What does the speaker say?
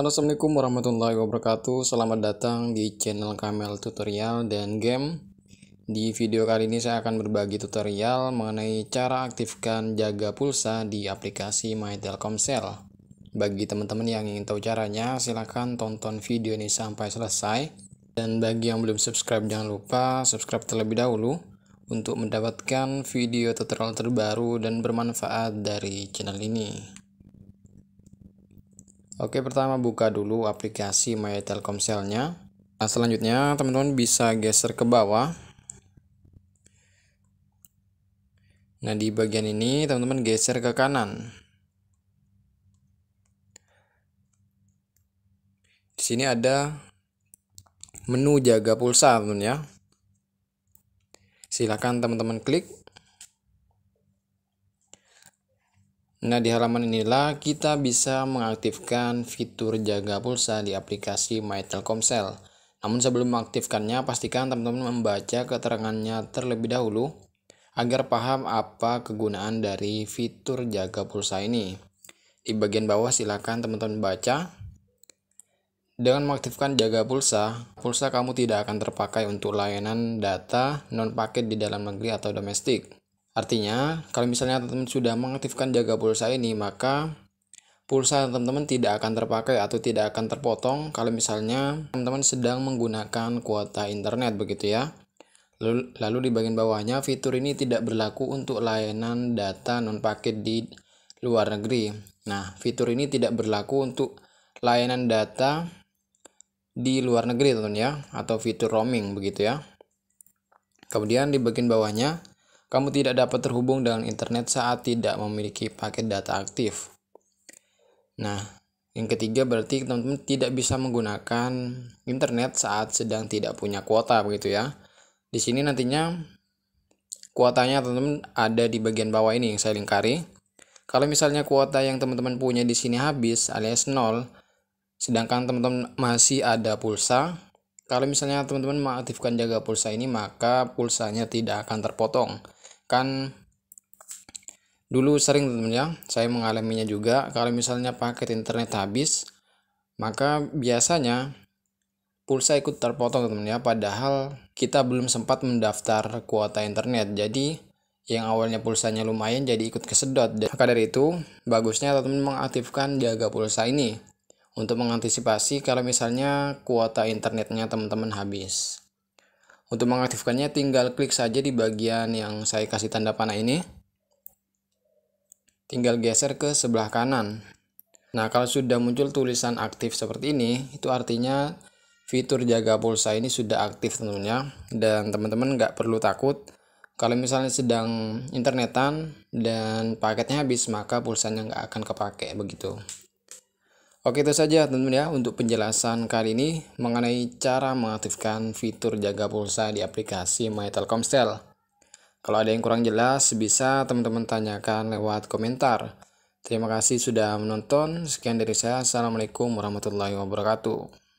assalamualaikum warahmatullahi wabarakatuh Selamat datang di channel Kamel Tutorial dan Game Di video kali ini saya akan berbagi tutorial mengenai cara aktifkan jaga pulsa di aplikasi My Telkomsel Bagi teman-teman yang ingin tahu caranya silahkan tonton video ini sampai selesai Dan bagi yang belum subscribe jangan lupa subscribe terlebih dahulu Untuk mendapatkan video tutorial terbaru dan bermanfaat dari channel ini Oke, pertama buka dulu aplikasi My Telkomselnya. Nah, selanjutnya teman-teman bisa geser ke bawah. Nah, di bagian ini teman-teman geser ke kanan. Di sini ada menu jaga pulsa, teman teman ya. Silakan teman-teman klik. Nah, di halaman inilah kita bisa mengaktifkan fitur jaga pulsa di aplikasi My Telkomsel. Namun sebelum mengaktifkannya, pastikan teman-teman membaca keterangannya terlebih dahulu agar paham apa kegunaan dari fitur jaga pulsa ini. Di bagian bawah silakan teman-teman baca. Dengan mengaktifkan jaga pulsa, pulsa kamu tidak akan terpakai untuk layanan data non-paket di dalam negeri atau domestik. Artinya, kalau misalnya teman-teman sudah mengaktifkan jaga pulsa ini, maka pulsa teman-teman tidak akan terpakai atau tidak akan terpotong kalau misalnya teman-teman sedang menggunakan kuota internet begitu ya. Lalu, lalu di bagian bawahnya, fitur ini tidak berlaku untuk layanan data non-paket di luar negeri. Nah, fitur ini tidak berlaku untuk layanan data di luar negeri teman ya, atau fitur roaming begitu ya. Kemudian di bagian bawahnya, kamu tidak dapat terhubung dengan internet saat tidak memiliki paket data aktif. Nah, yang ketiga berarti teman-teman tidak bisa menggunakan internet saat sedang tidak punya kuota begitu ya. Di sini nantinya kuotanya teman-teman ada di bagian bawah ini yang saya lingkari. Kalau misalnya kuota yang teman-teman punya di sini habis alias nol, sedangkan teman-teman masih ada pulsa, kalau misalnya teman-teman mengaktifkan jaga pulsa ini, maka pulsanya tidak akan terpotong kan dulu sering teman ya saya mengalaminya juga kalau misalnya paket internet habis maka biasanya pulsa ikut terpotong teman ya padahal kita belum sempat mendaftar kuota internet jadi yang awalnya pulsanya lumayan jadi ikut kesedot dan maka dari itu bagusnya teman-teman mengaktifkan jaga pulsa ini untuk mengantisipasi kalau misalnya kuota internetnya teman-teman habis untuk mengaktifkannya tinggal klik saja di bagian yang saya kasih tanda panah ini. Tinggal geser ke sebelah kanan. Nah, kalau sudah muncul tulisan aktif seperti ini, itu artinya fitur jaga pulsa ini sudah aktif tentunya dan teman-teman nggak perlu takut kalau misalnya sedang internetan dan paketnya habis maka pulsanya nggak akan kepake begitu Oke itu saja teman-teman ya untuk penjelasan kali ini mengenai cara mengaktifkan fitur jaga pulsa di aplikasi My Telkomsel. Kalau ada yang kurang jelas bisa teman-teman tanyakan lewat komentar. Terima kasih sudah menonton. Sekian dari saya. Assalamualaikum warahmatullahi wabarakatuh.